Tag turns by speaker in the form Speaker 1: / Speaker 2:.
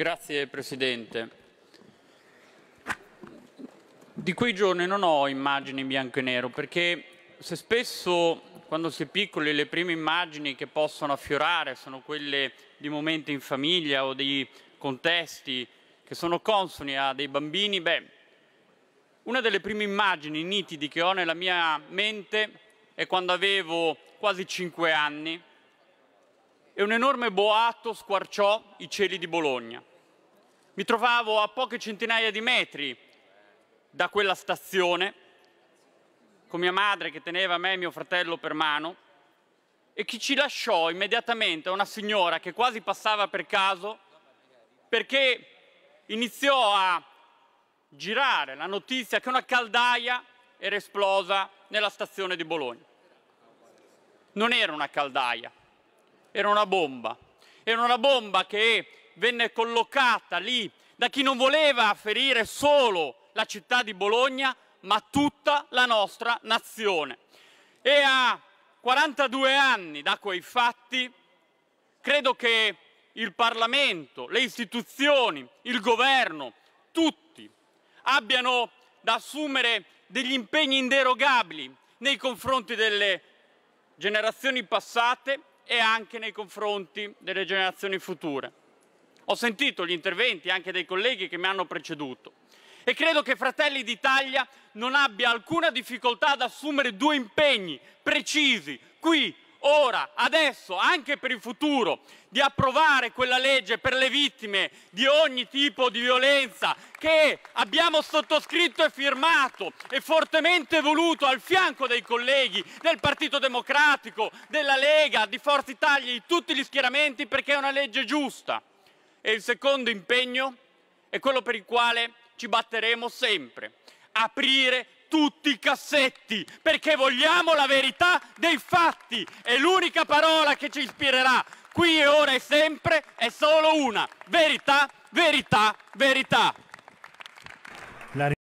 Speaker 1: Grazie Presidente. Di quei giorni non ho immagini in bianco e nero perché se spesso quando si è piccoli le prime immagini che possono affiorare sono quelle di momenti in famiglia o di contesti che sono consoni a dei bambini, beh, una delle prime immagini nitidi che ho nella mia mente è quando avevo quasi 5 anni e un enorme boato squarciò i cieli di Bologna. Mi trovavo a poche centinaia di metri da quella stazione, con mia madre che teneva me e mio fratello per mano, e chi ci lasciò immediatamente una signora che quasi passava per caso, perché iniziò a girare la notizia che una caldaia era esplosa nella stazione di Bologna. Non era una caldaia, era una bomba. Era una bomba che venne collocata lì da chi non voleva ferire solo la città di Bologna, ma tutta la nostra nazione. E a 42 anni da quei fatti, credo che il Parlamento, le istituzioni, il governo, tutti abbiano da assumere degli impegni inderogabili nei confronti delle generazioni passate e anche nei confronti delle generazioni future. Ho sentito gli interventi anche dei colleghi che mi hanno preceduto e credo che Fratelli d'Italia non abbia alcuna difficoltà ad assumere due impegni precisi qui ora, adesso, anche per il futuro, di approvare quella legge per le vittime di ogni tipo di violenza che abbiamo sottoscritto e firmato e fortemente voluto al fianco dei colleghi del Partito Democratico, della Lega, di Forza Italia, di tutti gli schieramenti perché è una legge giusta. E il secondo impegno è quello per il quale ci batteremo sempre aprire tutti i cassetti, perché vogliamo la verità dei fatti e l'unica parola che ci ispirerà qui e ora e sempre è solo una, verità, verità, verità.